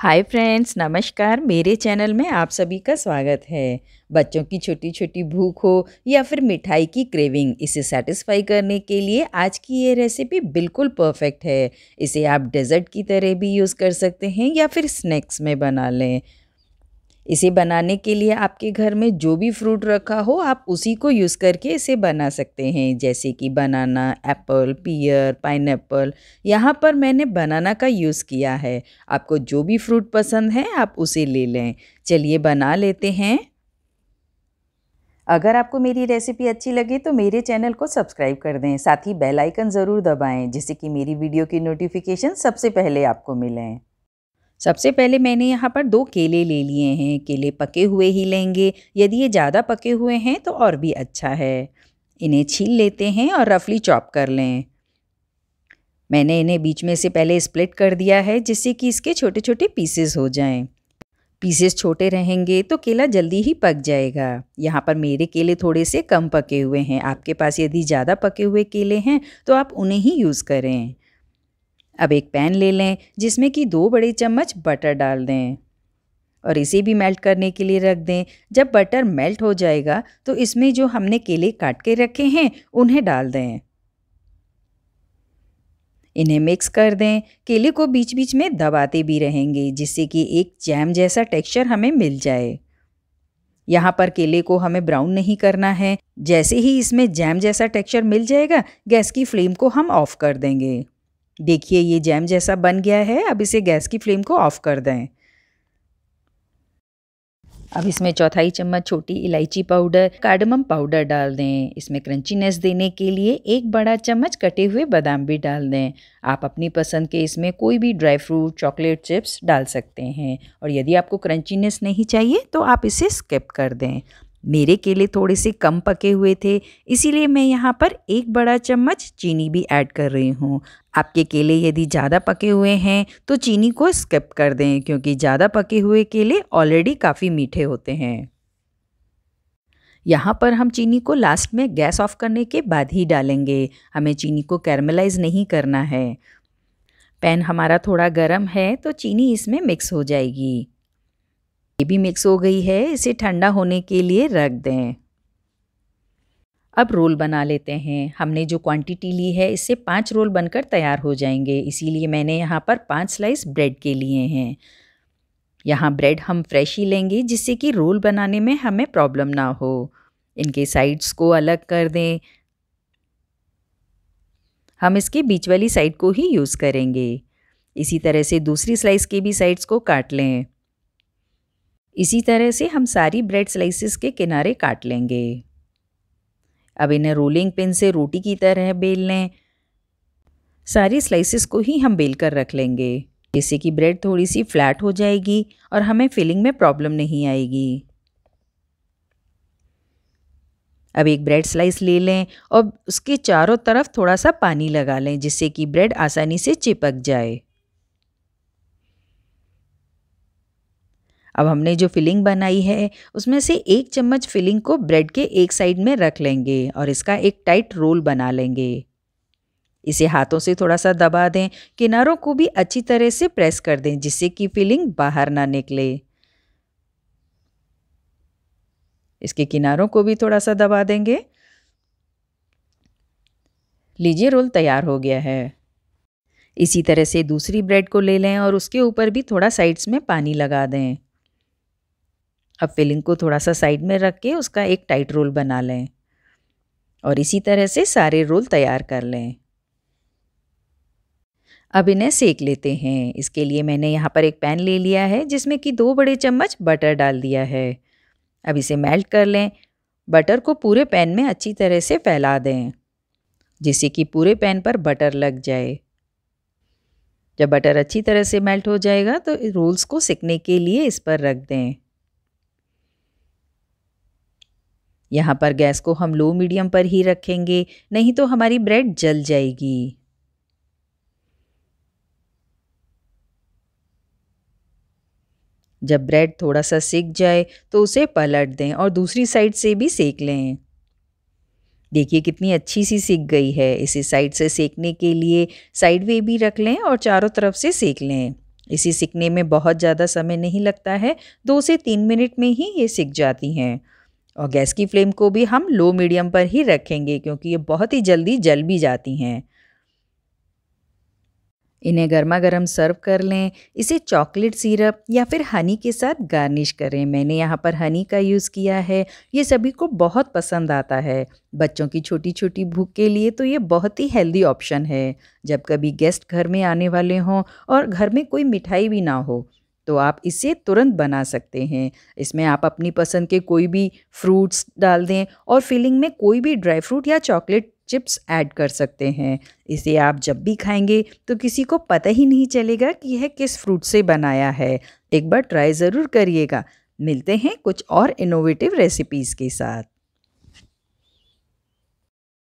Hi friends नमस्कार मेरे channel में आप सभी का स्वागत है बच्चों की छोटी छोटी भूख हो या फिर मिठाई की क्रेविंग इसे सेटिस्फाई करने के लिए आज की ये रेसिपी बिल्कुल परफेक्ट है इसे आप डेजर्ट की तरह भी यूज़ कर सकते हैं या फिर स्नैक्स में बना लें इसे बनाने के लिए आपके घर में जो भी फ्रूट रखा हो आप उसी को यूज़ करके इसे बना सकते हैं जैसे कि बनाना एप्पल पियर पाइनएप्पल यहाँ पर मैंने बनाना का यूज़ किया है आपको जो भी फ्रूट पसंद है आप उसे ले लें चलिए बना लेते हैं अगर आपको मेरी रेसिपी अच्छी लगे तो मेरे चैनल को सब्सक्राइब कर दें साथ ही बेल आइकन ज़रूर दबाएं जिससे कि मेरी वीडियो की नोटिफिकेशन सबसे पहले आपको मिलें सबसे पहले मैंने यहाँ पर दो केले ले लिए हैं केले पके हुए ही लेंगे यदि ये ज़्यादा पके हुए हैं तो और भी अच्छा है इन्हें छील लेते हैं और रफली चॉप कर लें मैंने इन्हें बीच में से पहले स्प्लिट कर दिया है जिससे कि इसके छोटे छोटे पीसेस हो जाएं। पीसेस छोटे रहेंगे तो केला जल्दी ही पक जाएगा यहाँ पर मेरे केले थोड़े से कम पके हुए हैं आपके पास यदि ज़्यादा पके हुए केले हैं तो आप उन्हें ही यूज़ करें अब एक पैन ले लें जिसमें कि दो बड़े चम्मच बटर डाल दें और इसे भी मेल्ट करने के लिए रख दें जब बटर मेल्ट हो जाएगा तो इसमें जो हमने केले काट के रखे हैं उन्हें डाल दें इन्हें मिक्स कर दें केले को बीच बीच में दबाते भी रहेंगे जिससे कि एक जैम जैसा टेक्सचर हमें मिल जाए यहाँ पर केले को हमें ब्राउन नहीं करना है जैसे ही इसमें जैम जैसा टेक्सचर मिल जाएगा गैस की फ्लेम को हम ऑफ कर देंगे देखिए ये जैम जैसा बन गया है अब इसे गैस की फ्लेम को ऑफ़ कर दें अब इसमें चौथाई चम्मच छोटी इलायची पाउडर कार्डमम पाउडर डाल दें इसमें क्रंचीनेस देने के लिए एक बड़ा चम्मच कटे हुए बादाम भी डाल दें आप अपनी पसंद के इसमें कोई भी ड्राई फ्रूट चॉकलेट चिप्स डाल सकते हैं और यदि आपको क्रंचीनेस नहीं चाहिए तो आप इसे स्किप कर दें मेरे केले थोड़े से कम पके हुए थे इसीलिए मैं यहाँ पर एक बड़ा चम्मच चीनी भी ऐड कर रही हूँ आपके केले यदि ज़्यादा पके हुए हैं तो चीनी को स्किप कर दें क्योंकि ज़्यादा पके हुए केले ऑलरेडी काफ़ी मीठे होते हैं यहाँ पर हम चीनी को लास्ट में गैस ऑफ करने के बाद ही डालेंगे हमें चीनी को कैरमलाइज नहीं करना है पैन हमारा थोड़ा गर्म है तो चीनी इसमें मिक्स हो जाएगी ये भी मिक्स हो गई है इसे ठंडा होने के लिए रख दें अब रोल बना लेते हैं हमने जो क्वांटिटी ली है इससे पांच रोल बनकर तैयार हो जाएंगे इसीलिए मैंने यहाँ पर पांच स्लाइस ब्रेड के लिए हैं यहाँ ब्रेड हम फ्रेश ही लेंगे जिससे कि रोल बनाने में हमें प्रॉब्लम ना हो इनके साइड्स को अलग कर दें हम इसके बीच वाली साइड को ही यूज़ करेंगे इसी तरह से दूसरी स्लाइस के भी साइड्स को काट लें इसी तरह से हम सारी ब्रेड स्लाइसिस के किनारे काट लेंगे अब इन्हें रोलिंग पिन से रोटी की तरह बेल लें सारी स्लाइसिस को ही हम बेल कर रख लेंगे जिससे कि ब्रेड थोड़ी सी फ्लैट हो जाएगी और हमें फिलिंग में प्रॉब्लम नहीं आएगी अब एक ब्रेड स्लाइस ले लें और उसके चारों तरफ थोड़ा सा पानी लगा लें जिससे कि ब्रेड आसानी से चिपक जाए अब हमने जो फिलिंग बनाई है उसमें से एक चम्मच फिलिंग को ब्रेड के एक साइड में रख लेंगे और इसका एक टाइट रोल बना लेंगे इसे हाथों से थोड़ा सा दबा दें किनारों को भी अच्छी तरह से प्रेस कर दें जिससे कि फिलिंग बाहर ना निकले इसके किनारों को भी थोड़ा सा दबा देंगे लीजिए रोल तैयार हो गया है इसी तरह से दूसरी ब्रेड को ले लें और उसके ऊपर भी थोड़ा साइड्स में पानी लगा दें अब फिलिंग को थोड़ा सा साइड में रख के उसका एक टाइट रोल बना लें और इसी तरह से सारे रोल तैयार कर लें अब इन्हें सेक लेते हैं इसके लिए मैंने यहाँ पर एक पैन ले लिया है जिसमें कि दो बड़े चम्मच बटर डाल दिया है अब इसे मेल्ट कर लें बटर को पूरे पैन में अच्छी तरह से फैला दें जिससे कि पूरे पैन पर बटर लग जाए जब बटर अच्छी तरह से मेल्ट हो जाएगा तो रोल्स को सिकने के लिए इस पर रख दें यहाँ पर गैस को हम लो मीडियम पर ही रखेंगे नहीं तो हमारी ब्रेड जल जाएगी जब ब्रेड थोड़ा सा सिक जाए तो उसे पलट दें और दूसरी साइड से भी सेक लें देखिए कितनी अच्छी सी सीख गई है इसे साइड से सेकने के लिए साइड वे भी रख लें और चारों तरफ से सेक लें इसे सीखने में बहुत ज़्यादा समय नहीं लगता है दो से तीन मिनट में ही ये सीख जाती हैं और गैस की फ्लेम को भी हम लो मीडियम पर ही रखेंगे क्योंकि ये बहुत ही जल्दी जल भी जाती हैं इन्हें गर्मा गर्म सर्व कर लें इसे चॉकलेट सिरप या फिर हनी के साथ गार्निश करें मैंने यहाँ पर हनी का यूज़ किया है ये सभी को बहुत पसंद आता है बच्चों की छोटी छोटी भूख के लिए तो ये बहुत ही हेल्दी ऑप्शन है जब कभी गेस्ट घर में आने वाले हों और घर में कोई मिठाई भी ना हो तो आप इसे तुरंत बना सकते हैं इसमें आप अपनी पसंद के कोई भी फ्रूट्स डाल दें और फिलिंग में कोई भी ड्राई फ्रूट या चॉकलेट चिप्स ऐड कर सकते हैं इसे आप जब भी खाएंगे तो किसी को पता ही नहीं चलेगा कि यह किस फ्रूट से बनाया है एक बार ट्राई ज़रूर करिएगा मिलते हैं कुछ और इनोवेटिव रेसिपीज़ के साथ